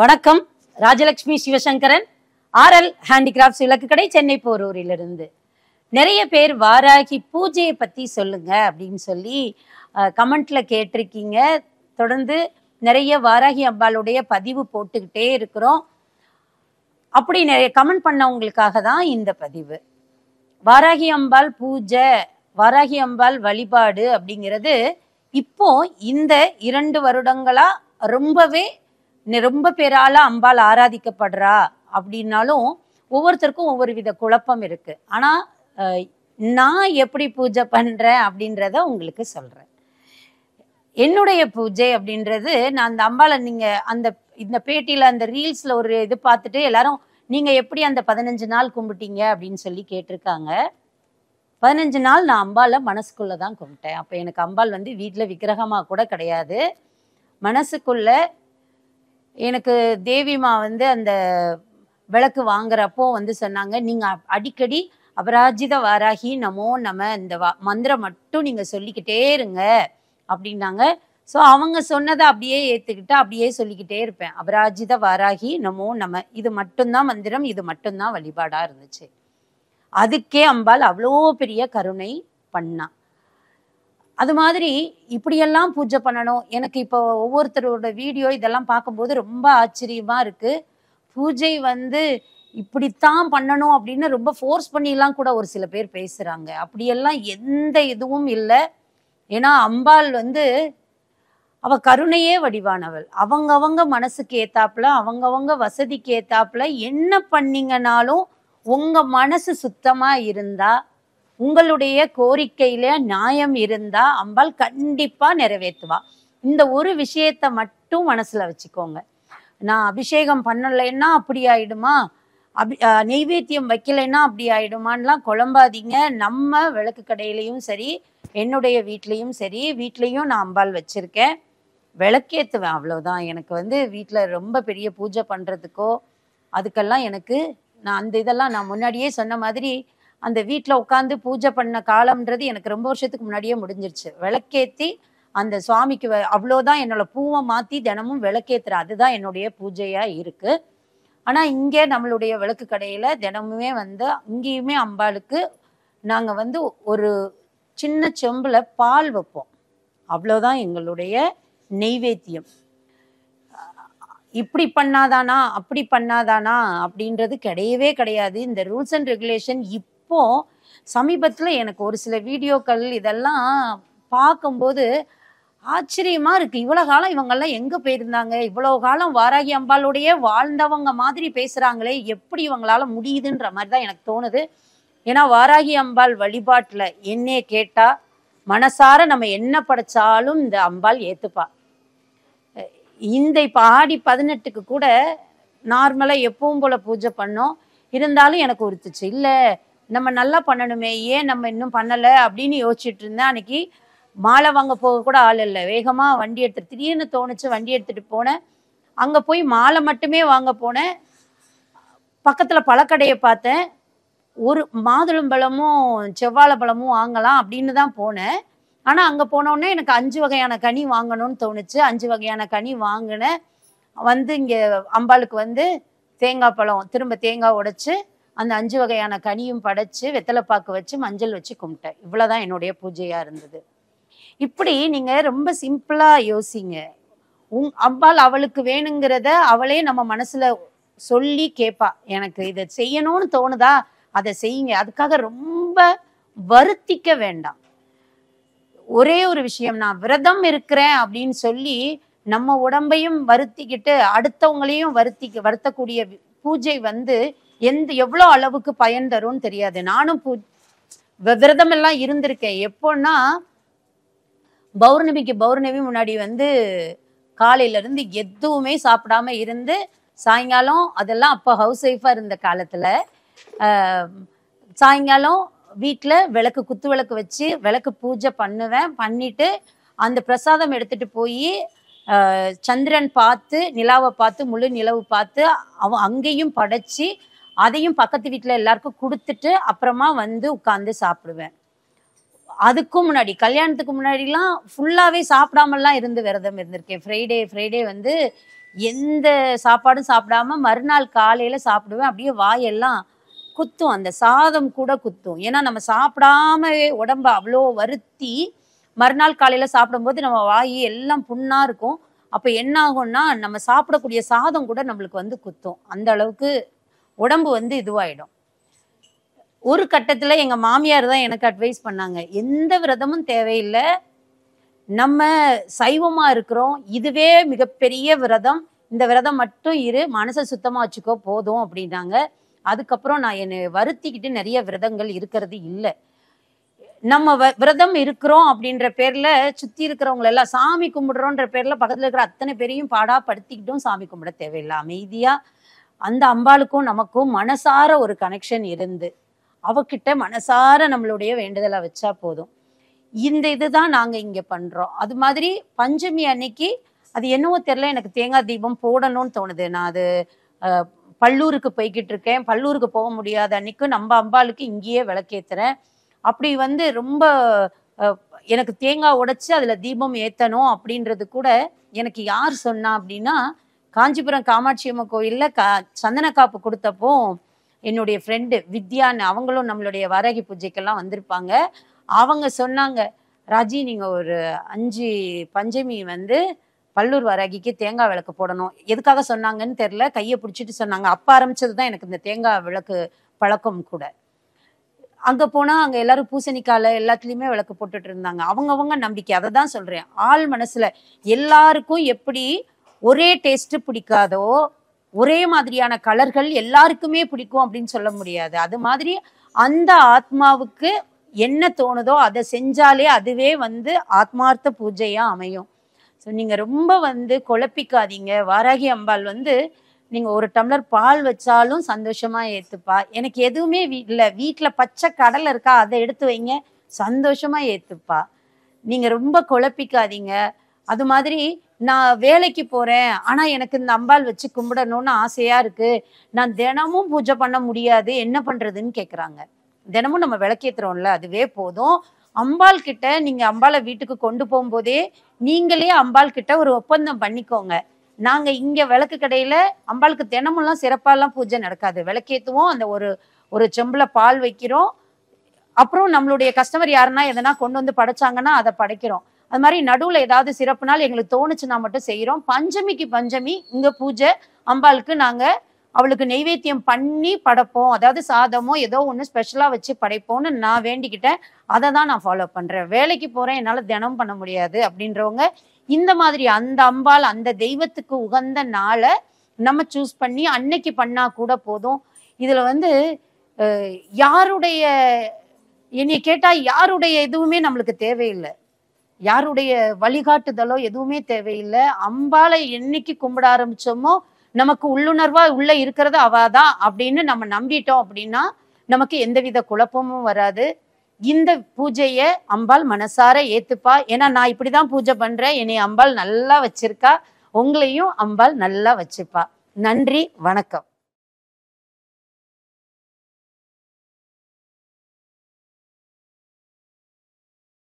வணக்கம் Rajalakshmi Sivasankaran RL handicrafts கடை சென்னை போரூரிலிருந்து நிறைய பேர் வாராகி பூஜையை பற்றி சொல்லுங்க அப்படின்னு சொல்லி கமெண்ட்ல கேட்டிருக்கீங்க தொடர்ந்து நிறைய வாராகி அம்பாளுடைய பதிவு போட்டுக்கிட்டே இருக்கிறோம் அப்படி நிறைய கமெண்ட் பண்ணவங்களுக்காக தான் இந்த பதிவு வாராகி அம்பாள் பூஜை வாராகி அம்பாள் வழிபாடு அப்படிங்கிறது இப்போ இந்த இரண்டு வருடங்களா ரொம்பவே ரொம்ப பேரால அம்பாள் ஆராதிக்கப்படுறா அப்படின்னாலும் ஒவ்வொருத்தருக்கும் ஒவ்வொரு வித குழப்பம் இருக்கு ஆனா நான் எப்படி பூஜை பண்றேன் அப்படின்றத உங்களுக்கு சொல்றேன் என்னுடைய பூஜை அப்படின்றது நான் அந்த அம்பாளை நீங்க அந்த இந்த பேட்டியில அந்த ரீல்ஸ்ல ஒரு இது பார்த்துட்டு எல்லாரும் நீங்க எப்படி அந்த பதினஞ்சு நாள் கும்பிட்டீங்க அப்படின்னு சொல்லி கேட்டிருக்காங்க பதினஞ்சு நாள் நான் அம்பாலை மனசுக்குள்ளே தான் கும்பிட்டேன் அப்போ எனக்கு அம்பாள் வந்து வீட்டில் விக்கிரகமா கூட கிடையாது மனசுக்குள்ளே எனக்கு தேவிமா வந்து அந்த விளக்கு வாங்குறப்போ வந்து சொன்னாங்க நீங்கள் அடிக்கடி அபராஜித வாராகி நமோ நம்ம இந்த வா மந்திரம் மட்டும் நீங்கள் சொல்லிக்கிட்டே இருங்க அப்படின்னாங்க ஸோ அவங்க சொன்னதை அப்படியே ஏற்றுக்கிட்டு அப்படியே சொல்லிக்கிட்டே இருப்பேன் அபராஜித வாராகி நமோ நம்ம இது மட்டும்தான் மந்திரம் இது மட்டும்தான் வழிபாடாக இருந்துச்சு அதுக்கே அம்பாள் அவ்வளோ பெரிய கருணை பண்ணான் அது மாதிரி இப்படியெல்லாம் பூஜை பண்ணணும் எனக்கு இப்போ ஒவ்வொருத்தரோட வீடியோ இதெல்லாம் பார்க்கும்போது ரொம்ப ஆச்சரியமாக இருக்குது பூஜை வந்து இப்படித்தான் பண்ணணும் அப்படின்னு ரொம்ப ஃபோர்ஸ் பண்ணிலாம் கூட ஒரு சில பேர் பேசுகிறாங்க அப்படியெல்லாம் எந்த இதுவும் இல்லை ஏன்னா அம்பாள் வந்து அவ கருணையே வடிவானவள் அவங்கவங்க மனசுக்கு ஏத்தாப்புல அவங்கவங்க வசதிக்கு ஏத்தாப்புல என்ன பண்ணீங்கனாலும் உங்க மனசு சுத்தமா இருந்தா உங்களுடைய கோரிக்கையில நியாயம் இருந்தா அம்பாள் கண்டிப்பா நிறைவேற்றுவா இந்த ஒரு விஷயத்த மட்டும் மனசுல வச்சுக்கோங்க நான் அபிஷேகம் பண்ணலைன்னா அப்படி ஆயிடுமா அபி நெய்வேத்தியம் வைக்கலைன்னா அப்படி ஆயிடுமான்லாம் குழம்பாதீங்க நம்ம விளக்கு கடையிலையும் சரி என்னுடைய வீட்லேயும் சரி வீட்லையும் நான் அம்பாள் வச்சுருக்கேன் விளக்கேற்றுவேன் அவ்வளோதான் எனக்கு வந்து வீட்டில் ரொம்ப பெரிய பூஜை பண்ணுறதுக்கோ அதுக்கெல்லாம் எனக்கு நான் அந்த இதெல்லாம் நான் முன்னாடியே சொன்ன மாதிரி அந்த வீட்டில் உட்காந்து பூஜை பண்ண காலம்ன்றது எனக்கு ரொம்ப வருஷத்துக்கு முன்னாடியே முடிஞ்சிருச்சு விளக்கேற்றி அந்த சுவாமிக்கு அவ்வளோதான் என்னோட பூவை மாற்றி தினமும் விளக்கேற்றுற அதுதான் என்னுடைய பூஜையாக இருக்குது ஆனால் இங்கே நம்மளுடைய விளக்கு கடையில் தினமுமே வந்து இங்கேயுமே அம்பாளுக்கு நாங்கள் வந்து ஒரு சின்ன செம்பில் பால் வைப்போம் அவ்வளோதான் எங்களுடைய நெய்வேத்தியம் இப்படி பண்ணாதானா அப்படி பண்ணாதானா அப்படின்றது கிடையவே கிடையாது இந்த ரூல்ஸ் அண்ட் ரெகுலேஷன் இப் அப்போது சமீபத்தில் எனக்கு ஒரு சில வீடியோக்கள் இதெல்லாம் பார்க்கும்போது ஆச்சரியமாக இருக்குது இவ்வளோ காலம் இவங்கெல்லாம் எங்கே போயிருந்தாங்க இவ்வளோ காலம் வாராகி அம்பாளுடைய வாழ்ந்தவங்க மாதிரி பேசுகிறாங்களே எப்படி இவங்களால முடியுதுன்ற மாதிரி தான் எனக்கு தோணுது ஏன்னா வாராகி அம்பாள் வழிபாட்டில் என்னே கேட்டால் மனசார நம்ம என்ன படைச்சாலும் இந்த அம்பாள் ஏற்றுப்பா இந்த இப்போ ஆடி பதினெட்டுக்கு கூட நார்மலாக எப்பவும் போல் பூஜை பண்ணோம் இருந்தாலும் எனக்கு ஒருத்துச்சு இல்லை நம்ம நல்லா பண்ணணுமே ஏன் நம்ம இன்னும் பண்ணலை அப்படின்னு யோசிச்சுட்டு இருந்தேன் அன்னைக்கு மாலை வாங்க போக கூட ஆள் இல்லை வேகமாக வண்டி எடுத்து திடீர்னு தோணுச்சு வண்டி எடுத்துகிட்டு போனேன் அங்கே போய் மாலை மட்டுமே வாங்க போனேன் பக்கத்தில் பழக்கடையை பார்த்தேன் ஒரு மாதுளம்பழமும் செவ்வாழை பழமும் வாங்கலாம் அப்படின்னு தான் போனேன் ஆனால் அங்கே போனோடனே எனக்கு அஞ்சு வகையான கனி வாங்கணும்னு தோணுச்சு அஞ்சு வகையான கனி வாங்கினேன் வந்து இங்கே அம்பாளுக்கு வந்து தேங்காய் பழம் திரும்ப தேங்காய் உடைச்சு அந்த அஞ்சு வகையான கனியும் படைச்சு வெத்தலைப்பாக்கு வச்சு மஞ்சள் வச்சு கும்பிட்டேன் இவ்வளோதான் என்னுடைய பூஜையாக இருந்தது இப்படி நீங்கள் ரொம்ப சிம்பிளாக யோசிங்க உங் அம்பாள் அவளுக்கு வேணுங்கிறத அவளே நம்ம மனசில் சொல்லி கேட்பா எனக்கு இதை செய்யணும்னு தோணுதா அதை செய்யுங்க அதுக்காக ரொம்ப வருத்திக்க வேண்டாம் ஒரே ஒரு விஷயம் நான் விரதம் இருக்கிறேன் அப்படின்னு சொல்லி நம்ம உடம்பையும் வருத்திக்கிட்டு அடுத்தவங்களையும் வருத்திக்க வருத்தக்கூடிய பூஜை வந்து எந்த எவ்வளோ அளவுக்கு பயன் தரும்னு தெரியாது நானும் பூ விரதமெல்லாம் இருந்திருக்கேன் எப்போன்னா பௌர்ணமிக்கு பௌர்ணமி முன்னாடி வந்து காலையிலேருந்து எதுவுமே சாப்பிடாம இருந்து சாயங்காலம் அதெல்லாம் அப்போ ஹவுஸ் ஒய்ஃபாக இருந்த காலத்தில் சாயங்காலம் வீட்டில் விளக்கு குத்து விளக்கு வச்சு விளக்கு பூஜை பண்ணுவேன் பண்ணிவிட்டு அந்த பிரசாதம் எடுத்துகிட்டு போய் சந்திரன் பார்த்து நிலாவை பார்த்து முழு நிலவு பார்த்து அவன் அங்கேயும் படைச்சி அதையும் பக்கத்து வீட்டில் எல்லாருக்கும் கொடுத்துட்டு அப்புறமா வந்து உட்காந்து சாப்பிடுவேன் அதுக்கும் முன்னாடி கல்யாணத்துக்கு முன்னாடிலாம் ஃபுல்லாகவே சாப்பிடாமலாம் இருந்து விரதம் இருந்திருக்கேன் ஃப்ரைடே ஃப்ரைடே வந்து எந்த சாப்பாடும் சாப்பிடாம மறுநாள் காலையில் சாப்பிடுவேன் அப்படியே வாயெல்லாம் குத்தும் அந்த சாதம் கூட குத்தும் ஏன்னா நம்ம சாப்பிடாமவே உடம்ப அவ்வளோ வருத்தி மறுநாள் காலையில் சாப்பிடும்போது நம்ம வாய் எல்லாம் புண்ணாக இருக்கும் அப்போ என்ன ஆகும்னா நம்ம சாப்பிடக்கூடிய சாதம் கூட நம்மளுக்கு வந்து குத்தும் அந்த அளவுக்கு உடம்பு வந்து இதுவாயிடும் ஒரு கட்டத்தில் எங்க மாமியார் தான் எனக்கு அட்வைஸ் பண்ணாங்க எந்த விரதமும் தேவையில்லை நம்ம சைவமா இருக்கிறோம் இதுவே மிகப்பெரிய விரதம் இந்த விரதம் மட்டும் இரு மனசை சுத்தமா வச்சுக்கோ போதும் அப்படின்னாங்க அதுக்கப்புறம் நான் என்னை வருத்திக்கிட்டு நிறைய விரதங்கள் இருக்கிறது இல்லை நம்ம வ விரதம் இருக்கிறோம் அப்படின்ற பேர்ல சுற்றி இருக்கிறவங்க எல்லாம் சாமி கும்பிடுறோன்ற பேர்ல பக்கத்துல இருக்கிற அத்தனை பேரையும் பாடாப்படுத்திக்கிட்டும் சாமி கும்பிட தேவையில்லை அமைதியாக அந்த அம்பாளுக்கும் நமக்கும் மனசார ஒரு கனெக்ஷன் இருந்து அவகிட்ட மனசார நம்மளுடைய வேண்டுதலை வச்சா போதும் இந்த இதுதான் நாங்க இங்க பண்றோம் அது மாதிரி பஞ்சமி அன்னைக்கு அது என்னவோ தெரியல எனக்கு தேங்காய் தீபம் போடணும்னு தோணுது நான் அது பல்லூருக்கு போய்கிட்டு இருக்கேன் பல்லூருக்கு போக முடியாத அன்னைக்கும் நம்ம அம்பாளுக்கு இங்கேயே விளக்கேத்துறேன் அப்படி வந்து ரொம்ப எனக்கு தேங்காய் உடைச்சு அதில் தீபம் ஏற்றணும் அப்படின்றது கூட எனக்கு யார் சொன்னா அப்படின்னா காஞ்சிபுரம் காமாட்சி அம்மன் கோயிலில் கா சந்தன காப்பு கொடுத்தப்போ என்னுடைய ஃப்ரெண்டு வித்யான்னு அவங்களும் நம்மளுடைய வாராகி பூஜைக்கெல்லாம் வந்திருப்பாங்க அவங்க சொன்னாங்க ராஜி நீங்கள் ஒரு அஞ்சு பஞ்சமி வந்து பல்லூர் வராகிக்கு தேங்காய் விளக்கு போடணும் எதுக்காக சொன்னாங்கன்னு தெரில கையை பிடிச்சிட்டு சொன்னாங்க அப்போ ஆரம்பித்தது தான் எனக்கு இந்த தேங்காய் விளக்கு பழக்கம் கூட அங்கே போனால் அங்கே எல்லாரும் பூசணிக்கால எல்லாத்துலேயுமே விளக்கு போட்டுட்டு இருந்தாங்க அவங்கவுங்க நம்பிக்கை அதை தான் சொல்கிறேன் ஆள் மனசில் எல்லாருக்கும் எப்படி ஒரே டேஸ்ட் பிடிக்காதோ ஒரே மாதிரியான கலர்கள் எல்லாருக்குமே பிடிக்கும் அப்படின்னு சொல்ல முடியாது அது மாதிரி அந்த ஆத்மாவுக்கு என்ன தோணுதோ அதை செஞ்சாலே அதுவே வந்து ஆத்மார்த்த பூஜையாக அமையும் ஸோ நீங்கள் ரொம்ப வந்து குழப்பிக்காதீங்க வாராகி அம்பாள் வந்து நீங்கள் ஒரு டம்ளர் பால் வச்சாலும் சந்தோஷமாக ஏற்றுப்பா எனக்கு எதுவுமே இல்லை வீட்டில் பச்சை கடலை இருக்கா அதை எடுத்து வைங்க சந்தோஷமாக ஏற்றுப்பா நீங்கள் ரொம்ப குழப்பிக்காதீங்க அது மாதிரி நான் வேலைக்கு போறேன் ஆனா எனக்கு இந்த அம்பாள் வச்சு கும்பிடணும்னு ஆசையா இருக்கு நான் தினமும் பூஜை பண்ண முடியாது என்ன பண்றதுன்னு கேக்குறாங்க தினமும் நம்ம விளக்கேத்துறோம்ல அதுவே போதும் அம்பாள் கிட்ட நீங்க அம்பாளை வீட்டுக்கு கொண்டு போகும்போதே நீங்களே அம்பாள் கிட்ட ஒரு ஒப்பந்தம் பண்ணிக்கோங்க நாங்க இங்க விளக்கு கடையில அம்பாளுக்கு சிறப்பா சிறப்பாலாம் பூஜை நடக்காது விளக்கேத்துவோம் அந்த ஒரு ஒரு செம்புல பால் வைக்கிறோம் அப்புறம் நம்மளுடைய கஸ்டமர் யாருன்னா எதனா கொண்டு வந்து படைச்சாங்கன்னா அதை படைக்கிறோம் அது மாதிரி நடுவில் ஏதாவது சிறப்பு நாள் எங்களுக்கு தோணுச்சுன்னா மட்டும் செய்கிறோம் பஞ்சமிக்கு பஞ்சமி இங்கே பூஜை அம்பாளுக்கு நாங்கள் அவளுக்கு நெய்வேத்தியம் பண்ணி படைப்போம் அதாவது சாதமோ ஏதோ ஒன்று ஸ்பெஷலாக வச்சு படைப்போம்னு நான் வேண்டிக்கிட்டேன் அதை தான் நான் ஃபாலோ பண்ணுறேன் வேலைக்கு போகிறேன் என்னால் தினம் பண்ண முடியாது அப்படின்றவங்க இந்த மாதிரி அந்த அம்பாள் அந்த தெய்வத்துக்கு உகந்த நாளை நம்ம சூஸ் பண்ணி அன்னைக்கு பண்ணால் கூட போதும் இதில் வந்து யாருடைய என்னை கேட்டால் யாருடைய எதுவுமே நம்மளுக்கு தேவையில்லை யாருடைய வழிகாட்டுதலோ எதுவுமே தேவையில்லை அம்பாலை என்னைக்கு கும்பிட ஆரம்பிச்சோமோ நமக்கு உள்ளுணர்வா உள்ள இருக்கிறது அவாதான் அப்படின்னு நம்ம நம்பிட்டோம் அப்படின்னா நமக்கு எந்தவித குழப்பமும் வராது இந்த பூஜையை அம்பாள் மனசார ஏத்துப்பா ஏன்னா நான் இப்படிதான் பூஜை பண்றேன் என்னை அம்பாள் நல்லா வச்சிருக்கா உங்களையும் அம்பாள் நல்லா வச்சுப்பா நன்றி வணக்கம்